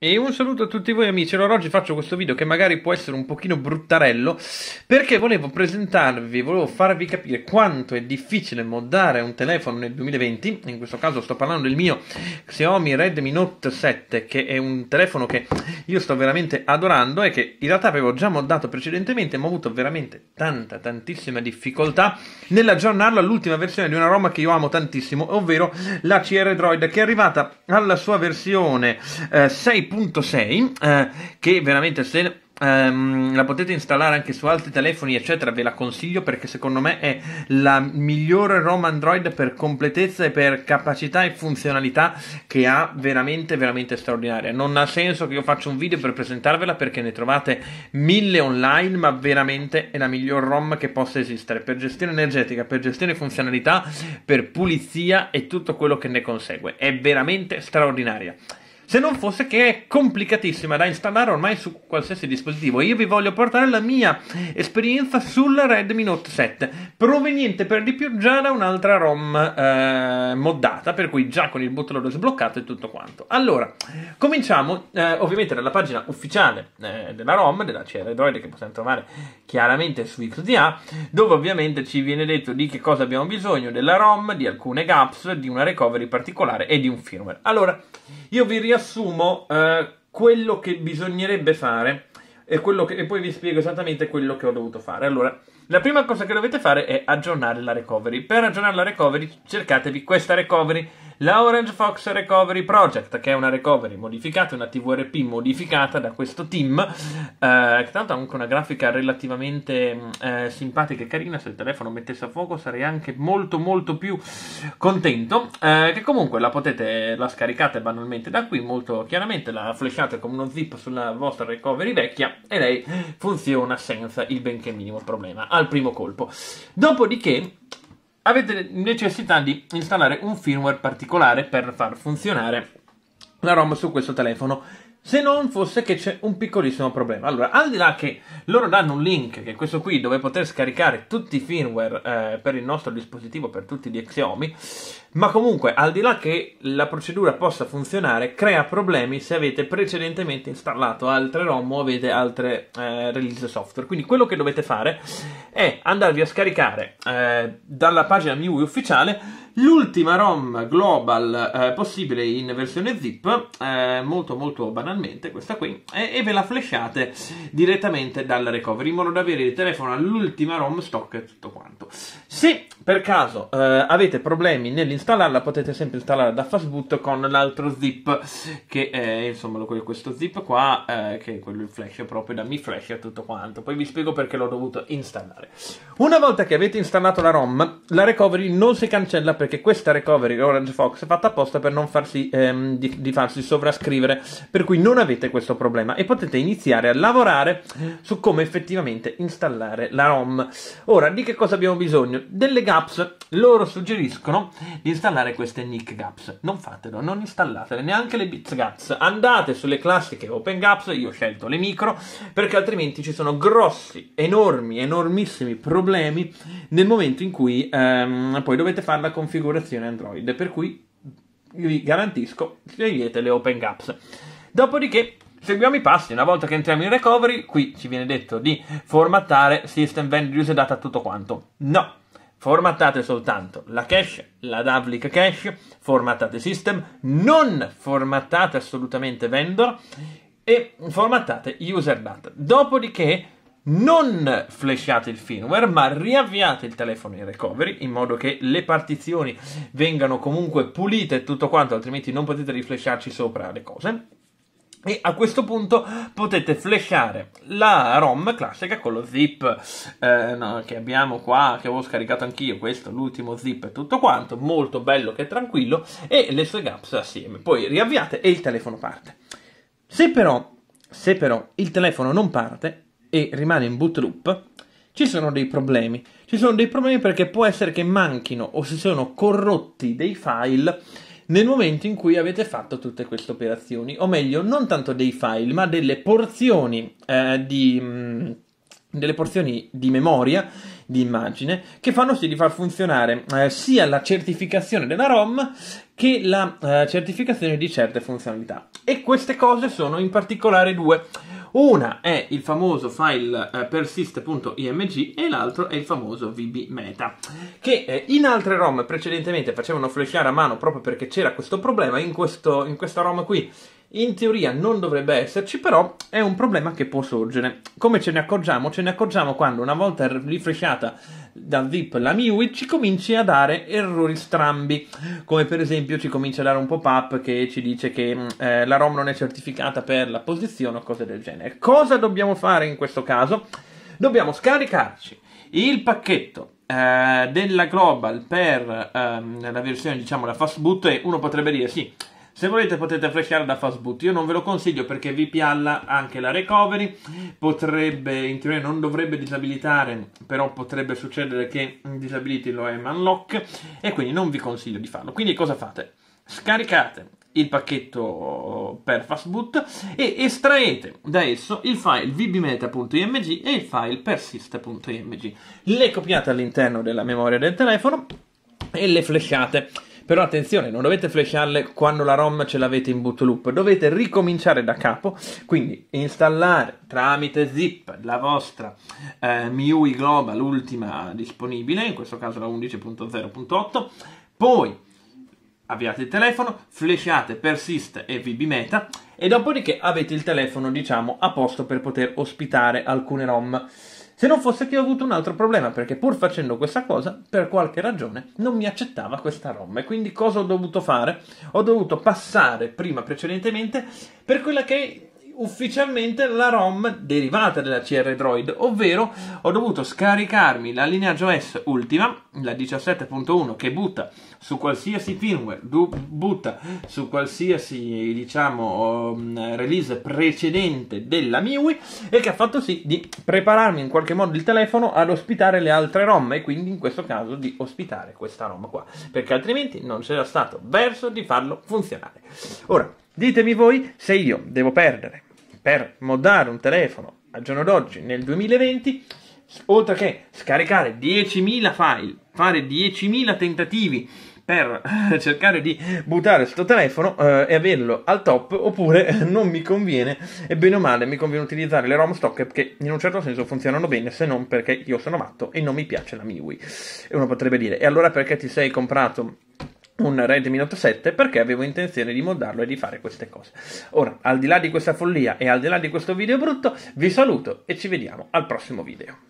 E un saluto a tutti voi amici, allora oggi faccio questo video che magari può essere un pochino bruttarello perché volevo presentarvi, volevo farvi capire quanto è difficile moddare un telefono nel 2020, in questo caso sto parlando del mio Xiaomi Redmi Note 7 che è un telefono che io sto veramente adorando e che in realtà avevo già moddato precedentemente ma ho avuto veramente tanta tantissima difficoltà nell'aggiornarlo all'ultima versione di una ROM che io amo tantissimo, ovvero la CR Droid che è arrivata alla sua versione eh, 6. 6.6 eh, che veramente se Um, la potete installare anche su altri telefoni, eccetera. Ve la consiglio perché secondo me è la migliore ROM Android per completezza e per capacità e funzionalità che ha veramente, veramente straordinaria. Non ha senso che io faccia un video per presentarvela perché ne trovate mille online, ma veramente è la miglior ROM che possa esistere per gestione energetica, per gestione funzionalità, per pulizia e tutto quello che ne consegue. È veramente straordinaria. Se non fosse che è complicatissima da installare ormai su qualsiasi dispositivo. Io vi voglio portare la mia esperienza sul Redmi Note 7, proveniente per di più già da un'altra ROM eh, moddata, per cui già con il bootloader sbloccato e tutto quanto. Allora, cominciamo eh, ovviamente dalla pagina ufficiale eh, della ROM, della CR Droid, che possiamo trovare chiaramente su XDA, dove ovviamente ci viene detto di che cosa abbiamo bisogno della ROM, di alcune gaps, di una recovery particolare e di un firmware. Allora, io vi riassumo riassumo eh, quello che bisognerebbe fare e, che, e poi vi spiego esattamente quello che ho dovuto fare. Allora, la prima cosa che dovete fare è aggiornare la recovery. Per aggiornare la recovery cercatevi questa recovery, la Orange Fox Recovery Project, che è una recovery modificata, una TVRP modificata da questo team, eh, che tanto ha anche una grafica relativamente mm, eh, simpatica e carina, se il telefono mettesse a fuoco sarei anche molto molto più contento, eh, che comunque la potete, la scaricate banalmente da qui, molto chiaramente la flashate come uno zip sulla vostra recovery vecchia e lei funziona senza il benché minimo problema al primo colpo. Dopodiché avete necessità di installare un firmware particolare per far funzionare la ROM su questo telefono. Se non fosse che c'è un piccolissimo problema. Allora, al di là che loro danno un link, che è questo qui, dove poter scaricare tutti i firmware eh, per il nostro dispositivo, per tutti gli Xiaomi, ma comunque, al di là che la procedura possa funzionare, crea problemi se avete precedentemente installato altre ROM o avete altre eh, release software. Quindi quello che dovete fare è andarvi a scaricare eh, dalla pagina MIUI ufficiale L'ultima ROM global eh, possibile in versione zip, eh, molto molto banalmente, questa qui, e, e, ve la flashate direttamente dal recovery in modo da avere il telefono all'ultima ROM stock e tutto quanto. Se per caso eh, avete problemi nell'installarla, potete sempre installarla da fastboot con l'altro zip, che è insomma questo zip qua, eh, che è quello il flash proprio da Mi Flash e tutto quanto. Poi vi spiego perché l'ho dovuto installare. Una volta che avete installato la ROM, la recovery non si cancella perché perché questa recovery Orange Fox è fatta apposta per non farsi, ehm, di, di farsi sovrascrivere, per cui non avete questo problema e potete iniziare a lavorare su come effettivamente installare la ROM. Ora, di che cosa abbiamo bisogno? Delle GAPS, loro suggeriscono di installare queste NIC GAPS, non fatelo, non installatele, neanche le Bits GAPS, andate sulle classiche Open GAPS, io ho scelto le micro, perché altrimenti ci sono grossi, enormi, enormissimi problemi nel momento in cui ehm, poi dovete fare la configurazione configurazione Android, per cui vi garantisco, scegliete le Open Gaps. Dopodiché seguiamo i passi, una volta che entriamo in recovery, qui ci viene detto di formattare system vendor user data tutto quanto. No, formattate soltanto la cache, la Davlic cache, formattate system, non formattate assolutamente vendor e formattate user data. Dopodiché non flashiate il firmware, ma riavviate il telefono in recovery in modo che le partizioni vengano comunque pulite e tutto quanto, altrimenti non potete riflasharci sopra le cose. E a questo punto potete flashare la ROM classica con lo zip eh, no, che abbiamo qua, che avevo scaricato anch'io, questo, l'ultimo zip e tutto quanto, molto bello che tranquillo, e le sue gaps assieme. Poi riavviate e il telefono parte. Se però, se però il telefono non parte, e rimane in boot loop, ci sono dei problemi. Ci sono dei problemi perché può essere che manchino o si sono corrotti dei file nel momento in cui avete fatto tutte queste operazioni, o meglio, non tanto dei file, ma delle porzioni, eh, di, mh, mm, delle porzioni di memoria di immagine che fanno sì di far funzionare eh, sia la certificazione della ROM che la eh, certificazione di certe funzionalità. E queste cose sono in particolare due una è il famoso file eh, persist.img e l'altro è il famoso vbmeta, che eh, in altre ROM precedentemente facevano flashare a mano proprio perché c'era questo problema, in, questo, in questa ROM qui in teoria non dovrebbe esserci, però è un problema che può sorgere. Come ce ne accorgiamo? Ce ne accorgiamo quando una volta rifresciata dal VIP la MIUI ci cominci a dare errori strambi, come per esempio ci comincia a dare un pop-up che ci dice che mm, eh, la ROM non è certificata per la posizione o cose del genere. Cosa dobbiamo fare in questo caso? Dobbiamo scaricarci il pacchetto eh, della Global per ehm, la versione, diciamo, la fastboot e uno potrebbe dire sì se volete potete flasheare da fastboot, io non ve lo consiglio perché vi pialla anche la recovery, potrebbe, in teoria non dovrebbe disabilitare, però potrebbe succedere che disabiliti lo aim unlock e quindi non vi consiglio di farlo. Quindi cosa fate? Scaricate il pacchetto per fastboot e estraete da esso il file vbmeta.img e il file persist.img. Le copiate all'interno della memoria del telefono e le flashate. Però attenzione, non dovete flasharle quando la ROM ce l'avete in boot loop dovete ricominciare da capo, quindi installare tramite zip la vostra eh, MIUI Global, ultima disponibile, in questo caso la 11.0.8, poi avviate il telefono, flashate persist e vb meta e dopodiché avete il telefono diciamo a posto per poter ospitare alcune ROM se non fosse che ho avuto un altro problema, perché pur facendo questa cosa, per qualche ragione, non mi accettava questa ROM. E quindi cosa ho dovuto fare? Ho dovuto passare prima precedentemente per quella che ufficialmente la ROM derivata della CR Droid, ovvero ho dovuto scaricarmi la linea S ultima, la 17.1, che butta su qualsiasi firmware, butta su qualsiasi diciamo um, release precedente della MIUI e che ha fatto sì di prepararmi in qualche modo il telefono ad ospitare le altre ROM e quindi in questo caso di ospitare questa ROM qua, perché altrimenti non c'era stato verso di farlo funzionare. Ora, ditemi voi se io devo perdere per moddare un telefono al giorno d'oggi nel 2020, oltre che scaricare 10.000 file, fare 10.000 tentativi per eh, cercare di buttare sto telefono eh, e averlo al top oppure non mi conviene e bene o male mi conviene utilizzare le ROM stock che in un certo senso funzionano bene se non perché io sono matto e non mi piace la MIUI e uno potrebbe dire e allora perché ti sei comprato un Redmi Note 7 perché avevo intenzione di modarlo e di fare queste cose. Ora, al di là di questa follia e al di là di questo video brutto, vi saluto e ci vediamo al prossimo video.